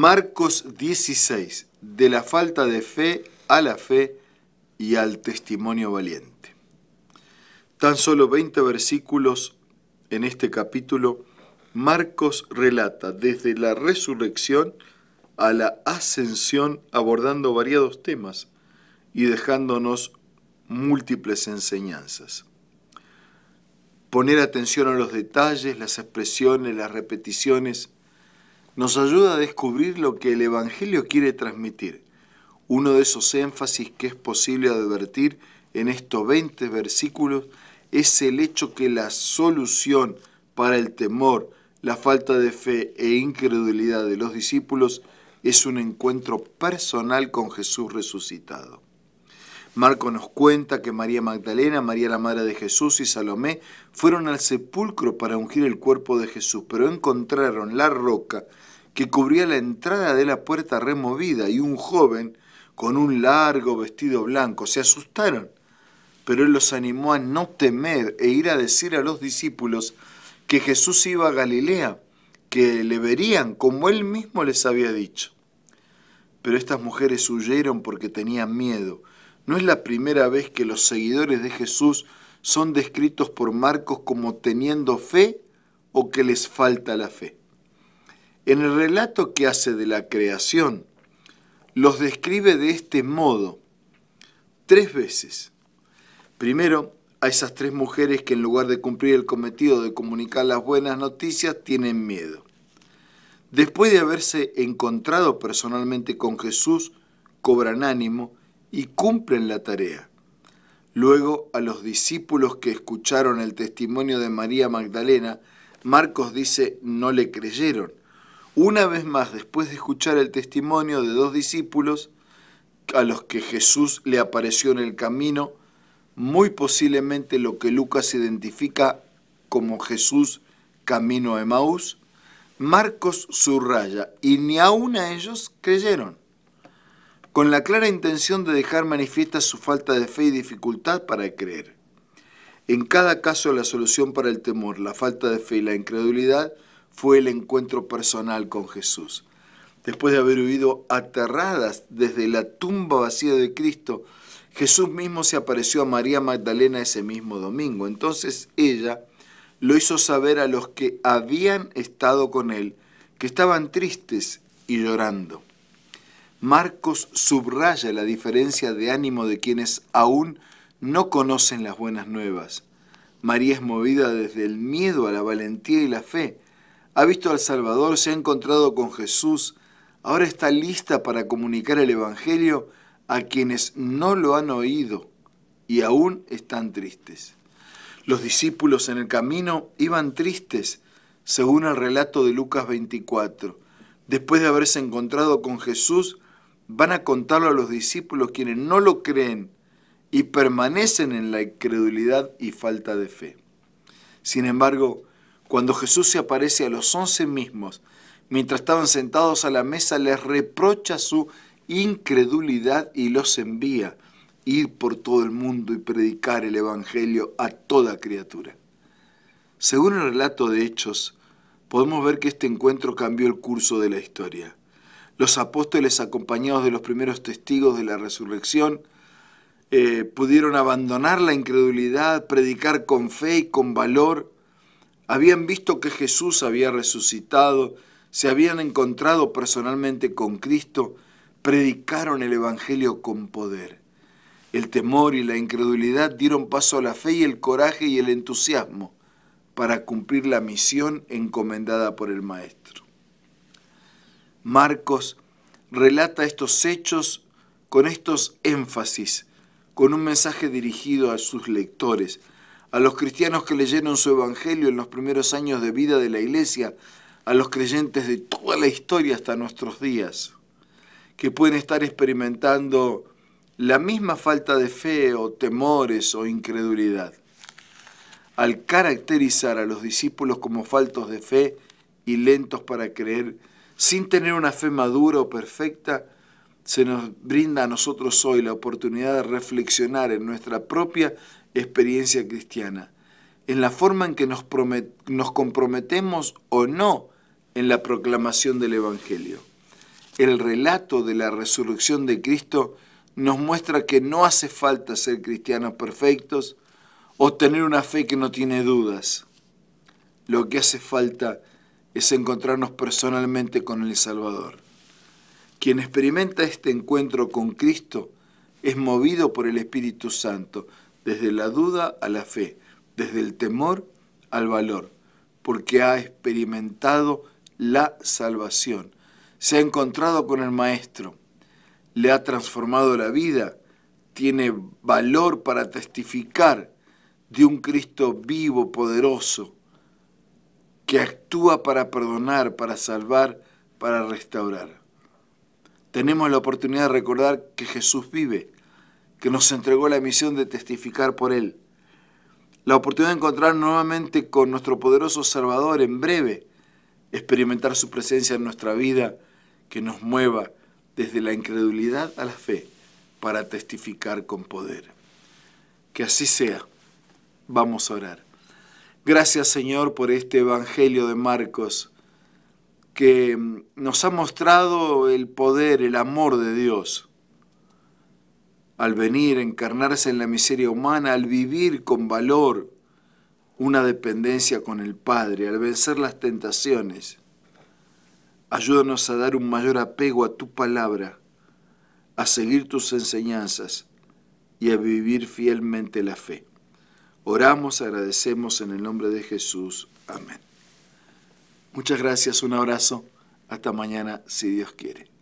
Marcos 16, de la falta de fe a la fe y al testimonio valiente. Tan solo 20 versículos en este capítulo, Marcos relata desde la resurrección a la ascensión abordando variados temas y dejándonos múltiples enseñanzas. Poner atención a los detalles, las expresiones, las repeticiones, nos ayuda a descubrir lo que el Evangelio quiere transmitir, uno de esos énfasis que es posible advertir en estos 20 versículos es el hecho que la solución para el temor, la falta de fe e incredulidad de los discípulos es un encuentro personal con Jesús resucitado. Marco nos cuenta que María Magdalena, María la Madre de Jesús y Salomé fueron al sepulcro para ungir el cuerpo de Jesús, pero encontraron la roca que cubría la entrada de la puerta removida y un joven con un largo vestido blanco. Se asustaron, pero él los animó a no temer e ir a decir a los discípulos que Jesús iba a Galilea, que le verían como él mismo les había dicho. Pero estas mujeres huyeron porque tenían miedo. No es la primera vez que los seguidores de Jesús son descritos por Marcos como teniendo fe o que les falta la fe. En el relato que hace de la creación, los describe de este modo, tres veces. Primero, a esas tres mujeres que en lugar de cumplir el cometido de comunicar las buenas noticias, tienen miedo. Después de haberse encontrado personalmente con Jesús, cobran ánimo y cumplen la tarea. Luego a los discípulos que escucharon el testimonio de María Magdalena, Marcos dice no le creyeron, una vez más, después de escuchar el testimonio de dos discípulos a los que Jesús le apareció en el camino, muy posiblemente lo que Lucas identifica como Jesús camino a Emaús, Marcos subraya, y ni aún a ellos creyeron, con la clara intención de dejar manifiesta su falta de fe y dificultad para creer. En cada caso la solución para el temor, la falta de fe y la incredulidad fue el encuentro personal con Jesús. Después de haber huido aterradas desde la tumba vacía de Cristo, Jesús mismo se apareció a María Magdalena ese mismo domingo. Entonces ella lo hizo saber a los que habían estado con él, que estaban tristes y llorando. Marcos subraya la diferencia de ánimo de quienes aún no conocen las buenas nuevas. María es movida desde el miedo a la valentía y la fe, ha visto al Salvador, se ha encontrado con Jesús, ahora está lista para comunicar el Evangelio a quienes no lo han oído y aún están tristes. Los discípulos en el camino iban tristes, según el relato de Lucas 24. Después de haberse encontrado con Jesús, van a contarlo a los discípulos quienes no lo creen y permanecen en la incredulidad y falta de fe. Sin embargo, cuando Jesús se aparece a los once mismos, mientras estaban sentados a la mesa, les reprocha su incredulidad y los envía ir por todo el mundo y predicar el Evangelio a toda criatura. Según el relato de Hechos, podemos ver que este encuentro cambió el curso de la historia. Los apóstoles, acompañados de los primeros testigos de la resurrección, eh, pudieron abandonar la incredulidad, predicar con fe y con valor, habían visto que Jesús había resucitado, se habían encontrado personalmente con Cristo, predicaron el Evangelio con poder. El temor y la incredulidad dieron paso a la fe y el coraje y el entusiasmo para cumplir la misión encomendada por el Maestro. Marcos relata estos hechos con estos énfasis, con un mensaje dirigido a sus lectores, a los cristianos que leyeron su evangelio en los primeros años de vida de la iglesia, a los creyentes de toda la historia hasta nuestros días, que pueden estar experimentando la misma falta de fe o temores o incredulidad. Al caracterizar a los discípulos como faltos de fe y lentos para creer, sin tener una fe madura o perfecta, se nos brinda a nosotros hoy la oportunidad de reflexionar en nuestra propia experiencia cristiana, en la forma en que nos, comprometemos o no en la proclamación del Evangelio. El relato de la resurrección de Cristo nos muestra que no hace falta ser cristianos perfectos o tener una fe que no tiene dudas. Lo que hace falta es encontrarnos personalmente con el Salvador. Quien experimenta este encuentro con Cristo es movido por el Espíritu Santo, desde la duda a la fe, desde el temor al valor, porque ha experimentado la salvación, se ha encontrado con el Maestro, le ha transformado la vida, tiene valor para testificar de un Cristo vivo, poderoso, que actúa para perdonar, para salvar, para restaurar. Tenemos la oportunidad de recordar que Jesús vive, que nos entregó la misión de testificar por Él. La oportunidad de encontrar nuevamente con nuestro poderoso Salvador en breve, experimentar su presencia en nuestra vida, que nos mueva desde la incredulidad a la fe para testificar con poder. Que así sea. Vamos a orar. Gracias Señor por este Evangelio de Marcos que mm, nos ha mostrado el poder, el amor de Dios al venir, encarnarse en la miseria humana, al vivir con valor una dependencia con el Padre, al vencer las tentaciones. Ayúdanos a dar un mayor apego a tu palabra, a seguir tus enseñanzas y a vivir fielmente la fe. Oramos, agradecemos en el nombre de Jesús. Amén. Muchas gracias, un abrazo. Hasta mañana, si Dios quiere.